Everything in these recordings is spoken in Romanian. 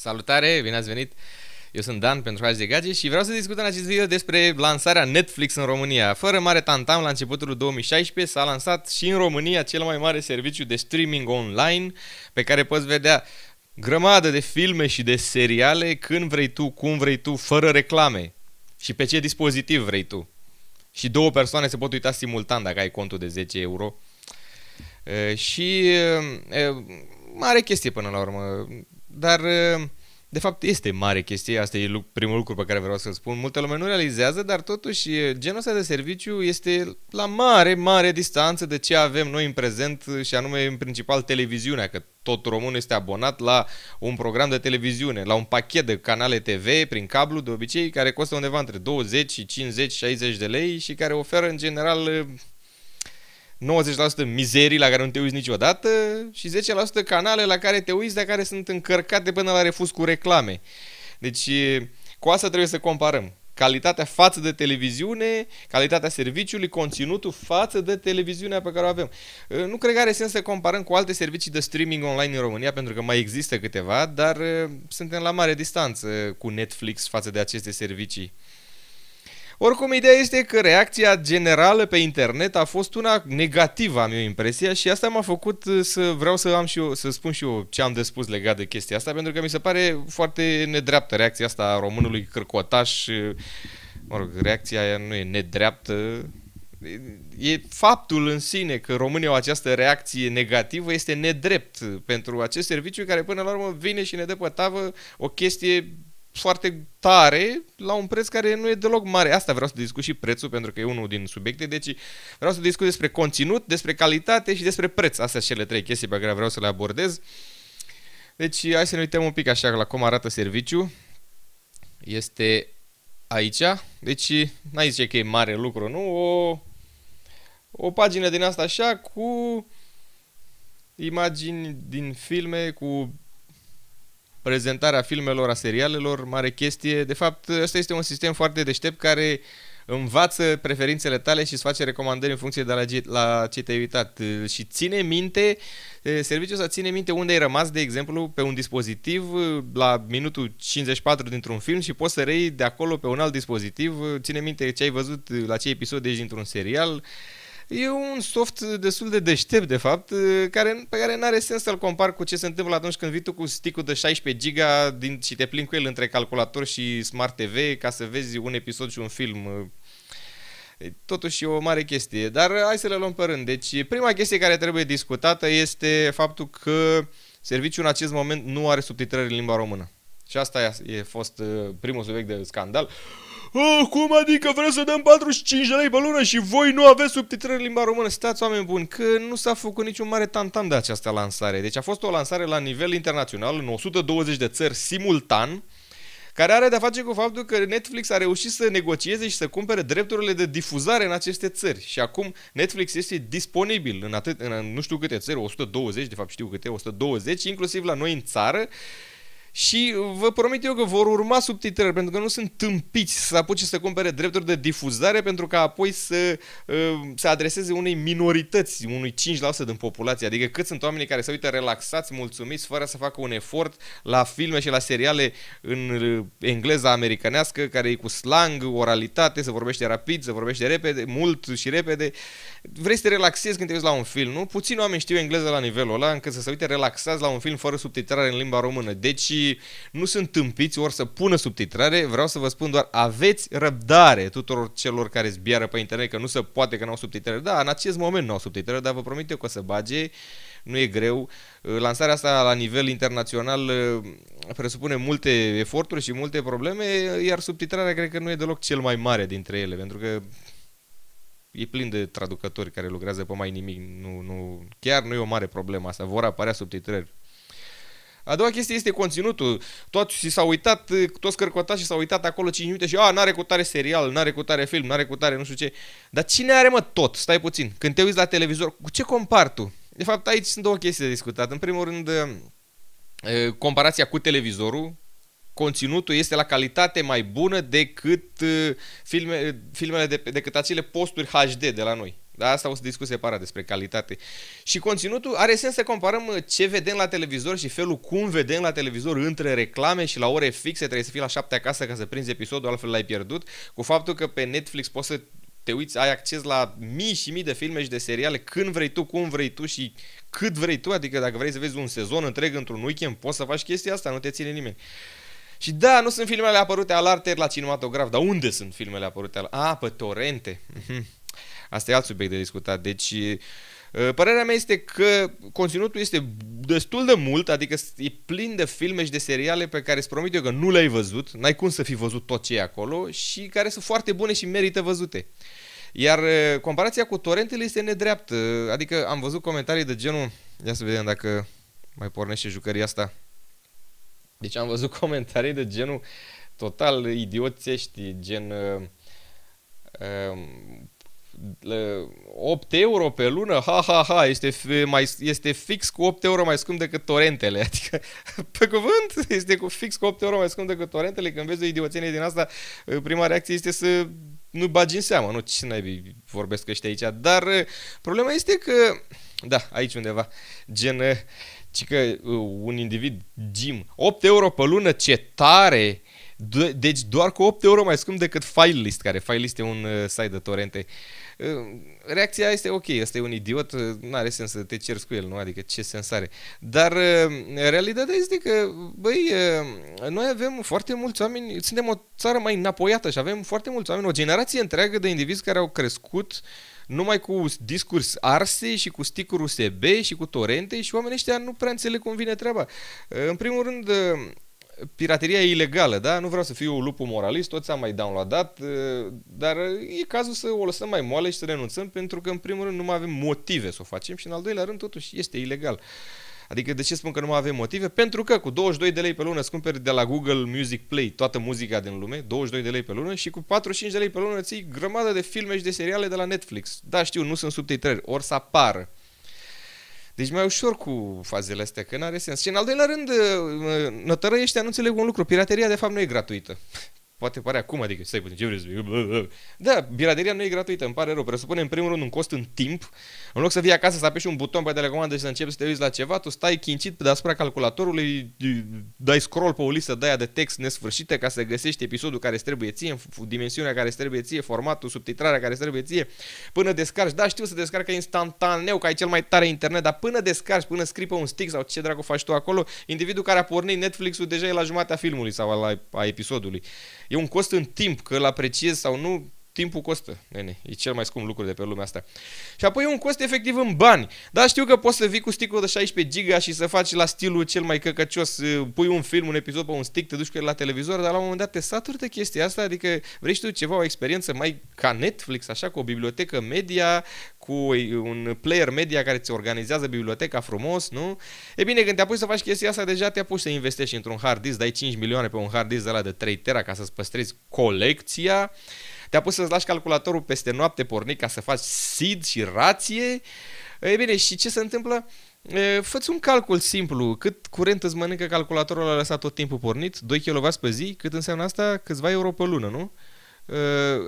Salutare, bine ați venit! Eu sunt Dan pentru HD Gadget și vreau să discutăm în acest video despre lansarea Netflix în România. Fără mare tantam, la începutul 2016 s-a lansat și în România cel mai mare serviciu de streaming online pe care poți vedea grămadă de filme și de seriale când vrei tu, cum vrei tu, fără reclame și pe ce dispozitiv vrei tu. Și două persoane se pot uita simultan dacă ai contul de 10 euro. E, și e, mare chestie până la urmă. Dar, uh, de fapt, este mare chestie, asta e primul lucru pe care vreau să-l spun. Multă lume nu realizează, dar totuși uh, genul ăsta de serviciu este la mare, mare distanță de ce avem noi în prezent uh, și anume în principal televiziunea, că tot românul este abonat la un program de televiziune, la un pachet de canale TV prin cablu de obicei, care costă undeva între 20 și 50, 60 de lei și care oferă în general 90% mizerii la care nu te uiți niciodată și 10% canale la care te uiți, dar care sunt încărcate până la refuz cu reclame. Deci cu asta trebuie să comparăm. Calitatea față de televiziune, calitatea serviciului, conținutul față de televiziunea pe care o avem. Nu cred că are sens să comparăm cu alte servicii de streaming online în România, pentru că mai există câteva, dar suntem la mare distanță cu Netflix față de aceste servicii. Oricum, ideea este că reacția generală pe internet a fost una negativă, am eu impresia, și asta m-a făcut uh, să vreau să am și eu, să spun și eu ce am de spus legat de chestia asta, pentru că mi se pare foarte nedreaptă reacția asta a românului cărcotaș. Uh, mă rog, reacția aia nu e nedreaptă, e faptul în sine că românii au această reacție negativă este nedrept pentru acest serviciu care până la urmă vine și ne dă pe tavă o chestie foarte tare la un preț care nu e deloc mare. Asta vreau să discut și prețul pentru că e unul din subiecte. Deci vreau să discut despre conținut, despre calitate și despre preț. Astea sunt cele trei chestii pe care vreau să le abordez. Deci hai să ne uităm un pic așa la cum arată serviciu. Este aici. Deci n-ai zice că e mare lucru, nu? O, o pagină din asta așa cu imagini din filme cu prezentarea filmelor, a serialelor, mare chestie. De fapt, ăsta este un sistem foarte deștept care învață preferințele tale și îți face recomandări în funcție de la, la ce te-ai uitat. Și ține minte, serviciul să ține minte unde ai rămas, de exemplu, pe un dispozitiv la minutul 54 dintr-un film și poți să rei de acolo pe un alt dispozitiv. Ține minte ce ai văzut la ce episod ești dintr-un serial E un soft destul de deștept, de fapt, care, pe care nu are sens să-l compar cu ce se întâmplă atunci când vii tu cu stick de 16 giga din, și te plin cu el între calculator și Smart TV ca să vezi un episod și un film. Totuși e o mare chestie, dar hai să le luăm pe rând. Deci, prima chestie care trebuie discutată este faptul că serviciul în acest moment nu are subtitrări în limba română. Și asta e, e fost uh, primul subiect de scandal. Uh, Oh, cum adică vreți să dăm 45 lei pe lună și voi nu aveți subtitrări în limba română? Stați oameni buni, că nu s-a făcut niciun mare tantan de această lansare. Deci a fost o lansare la nivel internațional, în 120 de țări simultan, care are de-a face cu faptul că Netflix a reușit să negocieze și să cumpere drepturile de difuzare în aceste țări. Și acum Netflix este disponibil în, atât, în nu știu câte țări, 120, de fapt știu câte, 120, inclusiv la noi în țară. Uh, și vă promit eu că vor urma subtitrări, pentru că nu sunt tâmpiți să apuce să cumpere drepturi de difuzare pentru ca apoi să uh, se adreseze unei minorități, unui 5% din populație. Adică cât sunt oamenii care se uită relaxați, mulțumiți, fără să facă un efort la filme și la seriale în uh, engleza americanească, care e cu slang, oralitate, se vorbește rapid, se vorbește repede, mult și repede. Vrei să te relaxezi când te uiți la un film, nu? Puțin oameni știu engleză la nivelul ăla, încât să se uite relaxați la un film fără subtitrare în limba română. Deci nu sunt tâmpiți ori să pună subtitrare, vreau să vă spun doar aveți răbdare tuturor celor care zbiară pe internet că nu se poate că nu au subtitrare. Da, în acest moment nu au subtitrare, dar vă promit eu că o să bage, nu e greu. Ă, lansarea asta la nivel internațional ă, presupune multe eforturi și multe probleme, iar subtitrarea cred că nu e deloc cel mai mare dintre ele, pentru că e plin de traducători care lucrează pe mai nimic, nu, nu, chiar nu e o mare problemă asta, vor apărea subtitrări a doua chestie este conținutul. Toți și s-au uitat, toți cărcotați și s-au uitat acolo 5 minute și a, n-are cu tare serial, n-are cu tare film, n-are cu tare nu știu ce. Dar cine are mă tot? Stai puțin. Când te uiți la televizor, cu ce compari tu? De fapt, aici sunt două chestii de discutat. În primul rând, comparația cu televizorul, conținutul este la calitate mai bună decât filme, filmele de, decât acele posturi HD de la noi. Dar asta o să discut separat despre calitate. Și conținutul are sens să comparăm uh, ce vedem la televizor și felul cum vedem la televizor între reclame și la ore fixe trebuie să fii la șapte acasă ca să prinzi episodul, altfel l-ai pierdut, cu faptul că pe Netflix poți să te uiți, ai acces la mii și mii de filme și de seriale când vrei tu, cum vrei tu și cât vrei tu, adică dacă vrei să vezi un sezon întreg într-un weekend, poți să faci chestia asta, nu te ține nimeni. Și da, nu sunt filmele apărute al arte la cinematograf, dar unde sunt filmele apărute al... A, pe torente. Mhm. Asta e alt subiect de discutat. Deci, uh, părerea mea este că conținutul este destul de mult, adică e plin de filme și de seriale pe care îți promit eu că nu le-ai văzut, n-ai cum să fi văzut tot ce e acolo și care sunt foarte bune și merită văzute. Iar uh, comparația cu torrentele este nedreaptă. Uh, adică am văzut comentarii de genul... Ia să vedem dacă mai pornește jucăria asta. Deci am văzut comentarii de genul total idioțești, gen... Uh, uh, 8 euro pe lună, ha, ha, ha, este, mai, este fix cu 8 euro mai scump decât torentele. Adică, pe cuvânt, este cu fix cu 8 euro mai scump decât torentele. Când vezi o idioțenie din asta, eh, prima reacție este să nu bagi în seamă, nu ce naibii vorbesc ăștia aici. Dar eh, problema este că, da, aici undeva, gen, eh, ci că un individ, Jim, 8 euro pe lună, ce tare! Deci doar cu 8 euro mai scump decât FileList, care FileList e un uh, site de torente. Uh, reacția este ok, ăsta e un idiot, uh, nu are sens să te ceri cu el, nu? Adică ce sens are. Dar realitatea este că, băi, noi avem foarte mulți oameni, suntem o țară mai înapoiată și avem foarte mulți oameni, o generație întreagă de indivizi care au crescut numai cu discurs arse și cu sticuri USB și cu torente și oamenii ăștia nu prea înțeleg cum vine treaba. În primul rând, pirateria e ilegală, da? Nu vreau să fiu lupul moralist, toți am mai downloadat, eh, dar e cazul să o lăsăm mai moale și să renunțăm, pentru că, în primul rând, nu mai avem motive să o facem și, în al doilea rând, totuși, este ilegal. Adică de ce spun că nu mai avem motive? Pentru că cu 22 de lei pe lună îți cumperi de la Google Music Play toată muzica din lume, 22 de lei pe lună, și cu 45 de lei pe lună ții grămadă de filme și de seriale de la Netflix. Da, știu, nu sunt subtitrări, ori să apară. Deci mai ușor cu fazele astea, că n-are sens. Și în al doilea rând, nătărăiește nu înțeleg un lucru. Pirateria, de fapt, nu e gratuită poate pare acum, adică stai puțin, ce vrei Da, biraderia nu e gratuită, îmi pare rău. Presupune în primul rând un cost în timp. În loc să vii acasă să apeși un buton pe telecomandă și să începi să te uiți la ceva, tu stai chincit pe deasupra calculatorului, dai scroll pe o listă de aia de text nesfârșită ca să găsești episodul care trebuie ție, dimensiunea care trebuie ție, formatul, subtitrarea care trebuie ție, până descarci. Da, știu să descarcă instantaneu, ca ai cel mai tare internet, dar până descarci, până scrii pe un stick sau ce dracu faci tu acolo, individul care a pornit Netflix-ul deja e la jumatea filmului sau la, a episodului. E un cost în timp, că îl apreciez sau nu, timpul costă, nene. E cel mai scump lucru de pe lumea asta. Și apoi un cost efectiv în bani. Dar știu că poți să vii cu sticul de 16 giga și să faci la stilul cel mai căcăcios, eh, pui un film, un episod pe un stick, te duci cu el la televizor, dar la un moment dat te saturi de chestia asta, adică vrei și tu ceva, o experiență mai ca Netflix, așa, cu o bibliotecă media, cu un player media care ți organizează biblioteca frumos, nu? E bine, când te apuci să faci chestia asta, deja te apuci să investești într-un hard disk, dai 5 milioane pe un hard disk de la de 3 tera ca să-ți păstrezi colecția te-a pus să-ți lași calculatorul peste noapte pornit ca să faci SID și rație. E bine, și ce se întâmplă? Făți un calcul simplu, cât curent îți mănâncă calculatorul a lăsat tot timpul pornit, 2 kW pe zi, cât înseamnă asta? Câțiva euro pe lună, nu?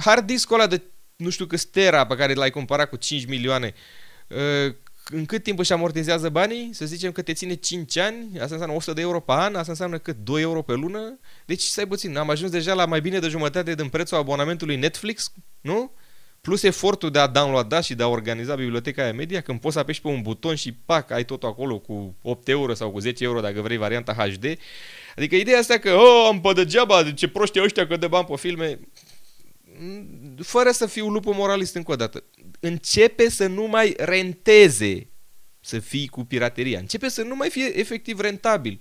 Hard disk ăla de nu știu câți tera pe care l-ai cumpărat cu 5 milioane, în cât timp își amortizează banii, să zicem că te ține 5 ani, asta înseamnă 100 de euro pe an, asta înseamnă că 2 euro pe lună, deci stai puțin, am ajuns deja la mai bine de jumătate din prețul abonamentului Netflix, nu? Plus efortul de a downloada și de a organiza biblioteca aia media, când poți să apeși pe un buton și pac, ai totul acolo cu 8 euro sau cu 10 euro dacă vrei varianta HD. Adică ideea asta că, oh, am pe degeaba, ce proști ăștia că de bani pe filme, mm, fără să fiu lupul moralist încă o dată începe să nu mai renteze să fii cu pirateria. Începe să nu mai fie efectiv rentabil.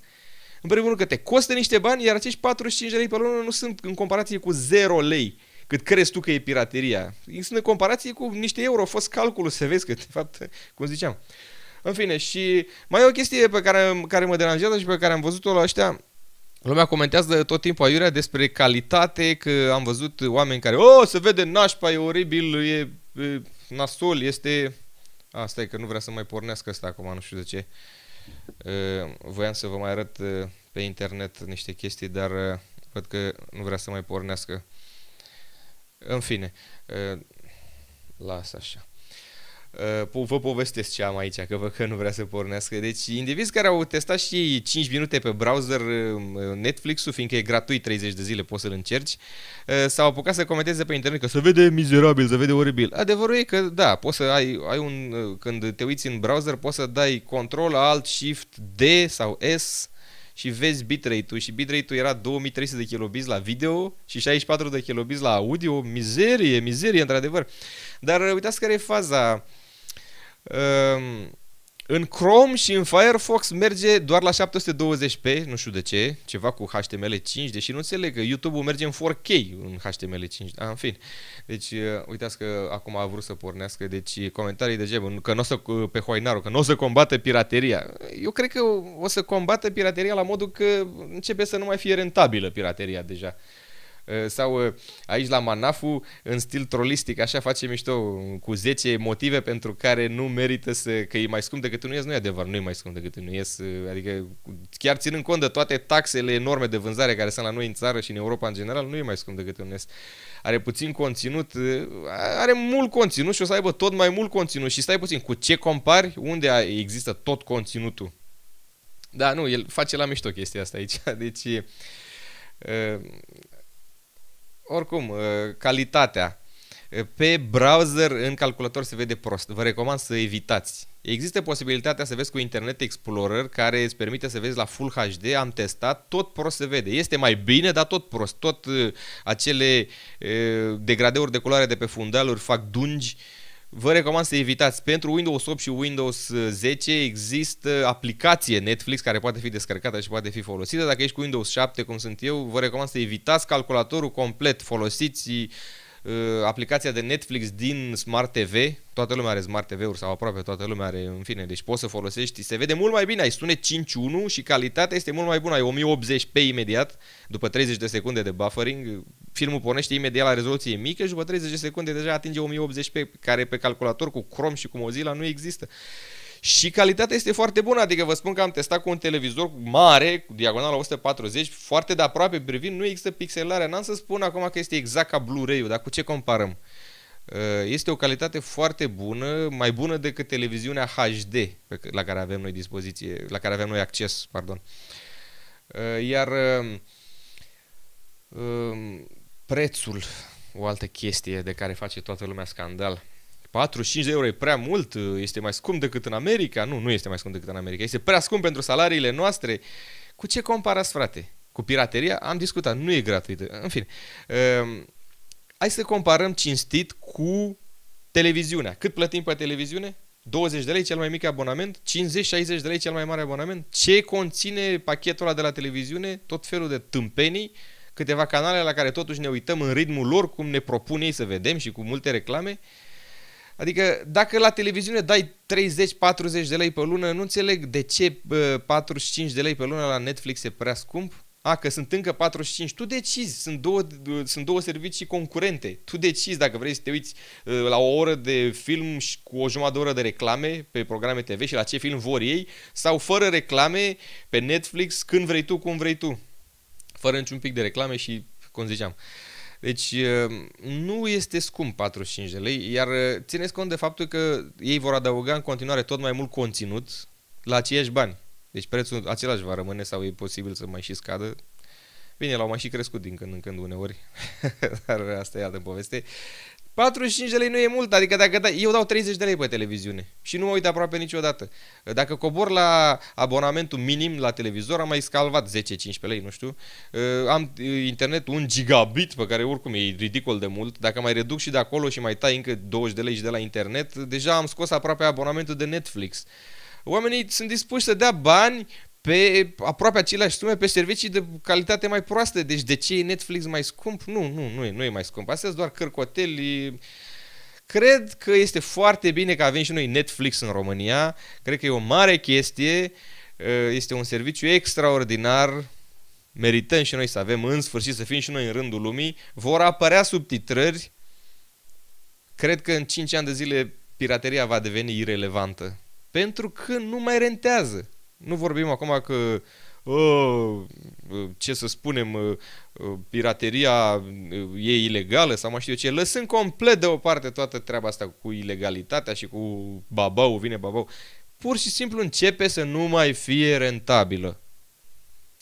În primul rând că te costă niște bani, iar acești 45 de lei pe lună nu sunt în comparație cu 0 lei cât crezi tu că e pirateria. Sunt în comparație cu niște euro, a fost calculul să vezi că, de fapt, cum ziceam. În fine, și mai e o chestie pe care, care mă deranjează și pe care am văzut-o la ăștia. Lumea comentează tot timpul aiurea despre calitate, că am văzut oameni care, oh, se vede nașpa, e oribil, e, e nasol este... Asta e că nu vrea să mai pornesc asta acum, nu știu de ce. Voiam să vă mai arăt pe internet niște chestii, dar văd că nu vrea să mai pornească. În fine, las așa uh, vă povestesc ce am aici, că văd că nu vrea să pornească. Deci, indivizi care au testat și 5 minute pe browser eh, Netflix-ul, fiindcă e gratuit 30 de zile, poți să-l încerci, uh, s-au apucat să comenteze pe internet că se vede mizerabil, se vede oribil. Adevărul e că, da, poți să ai, ai un, când te uiți în browser, poți să dai control, alt, shift, D sau S, și vezi bitrate-ul și bitrate-ul era 2300 de kilobits la video și 64 de kilobits la audio, mizerie, mizerie într-adevăr. Dar uitați care e faza, Ehm, în Chrome și în Firefox merge doar la 720p, nu știu de ce, ceva cu HTML5, deși nu înțeleg că YouTube-ul merge în 4K în HTML5, a, în fin. Deci, eh, uitați că acum a vrut să pornească, deci comentarii de genul, că nu o să, pe Hoinaru, că nu o să combată pirateria. Eu cred că o să combată pirateria la modul că începe să nu mai fie rentabilă pirateria deja. Eh, sau eh, aici la Manafu, în stil trolistic, așa face mișto, mm, cu 10 motive pentru care nu merită să, că e mai scump decât nu ies, nu e adevărat, nu e mai scump decât nu ies, eh, adică chiar ținând cont de toate taxele enorme de vânzare care sunt la noi în țară și în Europa în general, nu e mai scump decât nu ies. Are puțin conținut, are mult conținut și o să aibă tot mai mult conținut și stai puțin, cu ce compari, unde există tot conținutul. Da, nu, el face la mișto chestia asta aici, deci oricum, uh, calitatea. Uh, pe browser, în calculator se vede prost. Vă recomand să evitați. Există posibilitatea să vezi cu Internet Explorer care îți permite să vezi la Full HD, am testat, tot prost se vede. Este mai bine, dar tot prost. Tot uh, acele degradeuri de culoare de pe fundaluri fac dungi, uh, Vă recomand să evitați. Pentru Windows 8 și Windows 10 există aplicație Netflix care poate fi descărcată și poate fi folosită. Dacă ești cu Windows 7, cum sunt eu, vă recomand să evitați calculatorul complet. Folosiți uh, Uh, aplicația de Netflix din Smart TV, toată lumea are Smart TV-uri sau aproape toată lumea are, în fine, deci poți să folosești, se vede mult mai bine, ai sunet 5.1 și calitatea este mult mai bună, ai 1080p imediat, după 30 de secunde de buffering, filmul pornește imediat la rezoluție mică și după 30 de secunde deja atinge 1080p, care pe calculator cu Chrome și cu Mozilla nu există. Uh, și calitatea este foarte bună, adică vă spun că am testat cu un televizor mare, cu diagonala 140, foarte de aproape privind, nu există pixelare. N-am să spun acum că este exact ca Blu-ray-ul, dar cu ce comparăm? Uh, este o calitate foarte bună, mai bună decât televiziunea HD la care avem noi dispoziție, la care avem noi acces, pardon. Uh, iar uh, um, prețul, o altă chestie de care face toată lumea scandal. 45 de euro e prea mult, uh, este mai scump decât în America. Nu, nu este mai scump decât în America. Este prea scump pentru salariile noastre. Cu ce comparați, frate? Cu pirateria? Am discutat, nu e gratuită. În fine, um, hai să comparăm cinstit cu televiziunea. Cât plătim pe televiziune? 20 de lei cel mai mic abonament, 50-60 de lei cel mai mare abonament. Ce conține pachetul ăla de la televiziune? Tot felul de tâmpenii, câteva canale la care totuși ne uităm în ritmul lor, cum ne propun ei să vedem și cu multe reclame. Adică dacă la televiziune dai 30-40 de lei pe lună, nu înțeleg de ce 45 de lei pe lună la Netflix e prea scump. A, că sunt încă 45. Tu decizi. Sunt două, sunt două servicii concurente. Tu decizi dacă vrei să te uiți ă, la o oră de film și cu o jumătate de oră de reclame pe programe TV și la ce film vor ei sau fără reclame pe Netflix când vrei tu, cum vrei tu. Fără niciun pic de reclame și, cum ziceam, uh, deci uh, nu este scump 45 de lei, iar uh, țineți cont de faptul că ei vor adăuga în continuare tot mai mult conținut la aceiași bani. Deci prețul același va rămâne sau e posibil să mai și scadă. Bine, l-au mai și crescut din când în când uneori, dar asta e altă poveste. 45 de lei nu e mult, adică dacă da, eu dau 30 de lei pe televiziune și nu mă uit aproape niciodată. Dacă cobor la abonamentul minim la televizor, am mai scalvat 10-15 lei, nu știu. Ă, am ă, internet un gigabit, pe care oricum e ridicol de mult. Dacă mai reduc și de acolo și mai tai încă 20 de lei și de la internet, deja am scos aproape abonamentul de Netflix. Oamenii sunt dispuși să dea bani pe aproape aceleași sume pe servicii de calitate mai proastă. Deci de ce e Netflix mai scump? Nu, nu, nu e, nu e mai scump. Astea sunt doar cărcoteli. Cred că este foarte bine că avem și noi Netflix în România. Cred că e o mare chestie. Ă, este un serviciu extraordinar. Merităm și noi să avem în sfârșit să fim și noi în rândul lumii. Vor apărea subtitrări. Cred că în 5 ani de zile pirateria va deveni irelevantă. Pentru că nu mai rentează. Nu vorbim acum că ă, ă, ce să spunem, ă, pirateria e ilegală sau mai știu ce, lăsând complet deoparte toată treaba asta cu ilegalitatea și cu babau, vine babau, pur și simplu începe să nu mai fie rentabilă.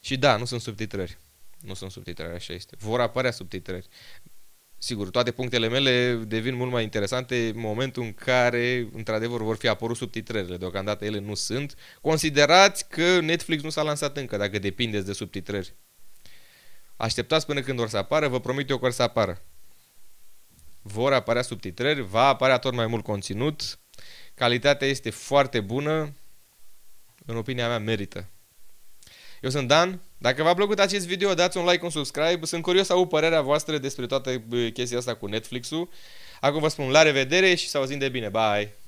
Și da, nu sunt subtitrări. Nu sunt subtitrări, așa este. Vor apărea subtitrări. Sigur, toate punctele mele devin mult mai interesante în momentul în care, într-adevăr, vor fi apărut subtitrările. Deocamdată ele nu sunt. Considerați că Netflix nu s-a lansat încă, dacă depindeți de subtitrări. Așteptați până când vor să apară, vă promit eu că vor să apară. Vor apărea subtitrări, va apărea tot mai mult conținut, calitatea este foarte bună, în opinia mea merită. Eu sunt Dan, dacă v-a plăcut acest video, dați un like, un subscribe. Sunt curios să aud părerea voastră despre toată chestia asta cu Netflix-ul. Acum vă spun la revedere și să auzim de bine. Bye!